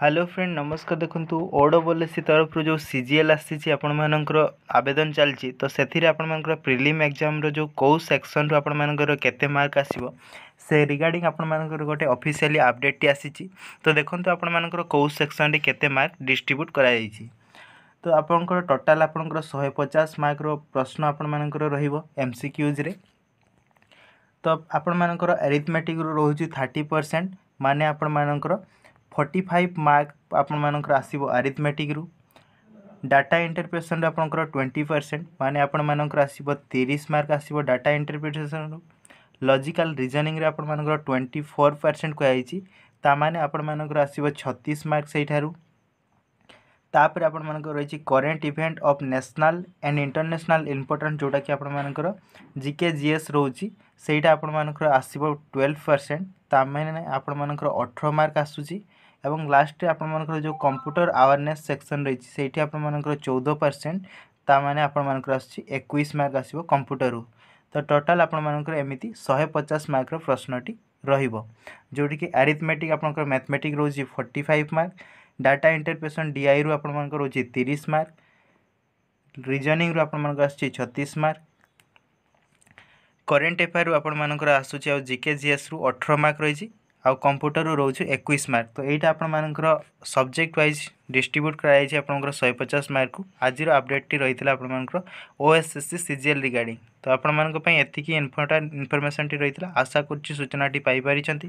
hello friend নমস্কার দেখন্তু ওডব্ল্যুএসি তরফর যে CGL আসিছি আপনার আবেদন চালছি তো সেথিরে আপনার প্রিলিম এক্সামর যে কেউ সেকশন আপনার কেতে মার্ক আসব সে রিগার্ডিং আপনার গোটে অফিসিয়ালি আপডেটটি আসিছি তো দেখন্তু আপনার কেউ সেকশনটি কেতে মার্ক ডিস্ট্রিব্যুট করা যাইছি তো আপনার টোটাল আপনার শহে পচাশ মার্কর প্রশ্ন আপনার রহব এমসিকিউজরে তো আপনার আরিথমেটিক রয়েছে থার্টি পরসেন্ট মানে আপনার ଫର୍ଟି ଫାଇଭ୍ ମାର୍କ ଆପଣମାନଙ୍କର ଆସିବ ଆରିଥମେଟିକ୍ରୁ ଡାଟା ଇଣ୍ଟରପ୍ରିଟେସନ୍ରେ ଆପଣଙ୍କର ଟ୍ୱେଣ୍ଟି ପରସେଣ୍ଟ ମାନେ ଆପଣମାନଙ୍କର ଆସିବ ତିରିଶ ମାର୍କ ଆସିବ ଡାଟା ଇଣ୍ଟରପ୍ରିଟେସନ୍ରୁ ଲଜିକାଲ୍ ରିଜନିଂରେ ଆପଣମାନଙ୍କର ଟ୍ୱେଣ୍ଟି ଫୋର୍ ପରସେଣ୍ଟ କୁହାଯାଇଛି ତାମାନେ ଆପଣମାନଙ୍କର ଆସିବ ଛତିଶ ମାର୍କ ସେଇଠାରୁ ତାପରେ ଆପଣମାନଙ୍କର ରହିଛି current event of national and international important ଯେଉଁଟାକି ଆପଣମାନଙ୍କର ଜିକେ ଜିଏସ୍ ରହୁଛି ସେଇଟା ଆପଣମାନଙ୍କର ଆସିବ ଟୁଏଲ୍ଭ ପରସେଣ୍ଟ ତାମାନେ ଆପଣମାନଙ୍କର ଅଠର ମାର୍କ ଆସୁଛି এবং ଲାଷ୍ଟରେ ଆପଣମାନଙ୍କର ଯେଉଁ କମ୍ପ୍ୟୁଟର ଆୱାରନେସ୍ ସେକ୍ସନ୍ ରହିଛି ସେଇଠି ଆପଣମାନଙ୍କର ଚଉଦ ପରସେଣ୍ଟ ତା'ମାନେ ଆପଣମାନଙ୍କର ଆସୁଛି ଏକୋଇଶ ମାର୍କ ଆସିବ କମ୍ପ୍ୟୁଟରରୁ ତ ଟୋଟାଲ୍ ଆପଣମାନଙ୍କର ଏମିତି ଶହେ ପଚାଶ ମାର୍କର ପ୍ରଶ୍ନଟି ରହିବ ଯେଉଁଠିକି ଆରିଥମେଟିକ୍ ଆପଣଙ୍କର ମ୍ୟାଥମେଟିକ୍ ରହୁଛି forty five mark data interpretation ଡିଆଇରୁ ଆପଣମାନଙ୍କର ରହୁଛି ତିରିଶ ମାର୍କ ରିଜନିଂରୁ ଆପଣମାନଙ୍କର ଆସୁଛି ଛତିଶ ମାର୍କ କରେଣ୍ଟ ଏଫେୟାର୍ରୁ ଆପଣମାନଙ୍କର ଆସୁଛି ଆଉ ଜିକେ ଜିଏସ୍ରୁ ଅଠର ମାର୍କ ରହିଛି ଆଉ କମ୍ପ୍ୟୁଟର ରହୁଛି ଏକୋଇଶ ମାର୍କ ତ ଏଇଟା ଆପଣମାନଙ୍କର ସବଜେକ୍ଟ ୱାଇଜ୍ ଡିଷ୍ଟ୍ରିବ୍ୟୁଟ୍ କରାଯାଇଛି ଆପଣଙ୍କର ଶହେ ପଚାଶ ମାର୍କକୁ ଆଜିର ଅପଡ଼େଟ୍ଟି ରହିଥିଲା ଆପଣମାନଙ୍କର O S S C C G L regarding ତ ଆପଣମାନଙ୍କ ପାଇଁ ଏତିକି ଇନଫର୍ଟାଣ୍ଟ ଇନଫର୍ମେସନ୍ଟି ରହିଥିଲା ଆଶା କରୁଛି ସୂଚନାଟି ପାଇପାରିଛନ୍ତି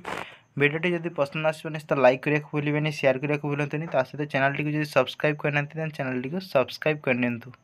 ଭିଡ଼ିଓଟି ଯଦି ପସନ୍ଦ ଆସିବ ନିଶ୍ଚିତ ଲାଇକ୍ କରିବାକୁ ଭୁଲିବେନି ସେୟାର କରିବାକୁ ଭୁଲନ୍ତୁନି ତା ସହିତ ଚ୍ୟାନେଲ୍ଟିକୁ ଯଦି ସବସ୍କ୍ରାଇବ୍ କରିନାହାନ୍ତି ତାହେଲେ ଚ୍ୟାନେଲ୍ଟିକୁ ସବସ୍କ୍ରାଇବ୍ କରିନିଅନ୍ତୁ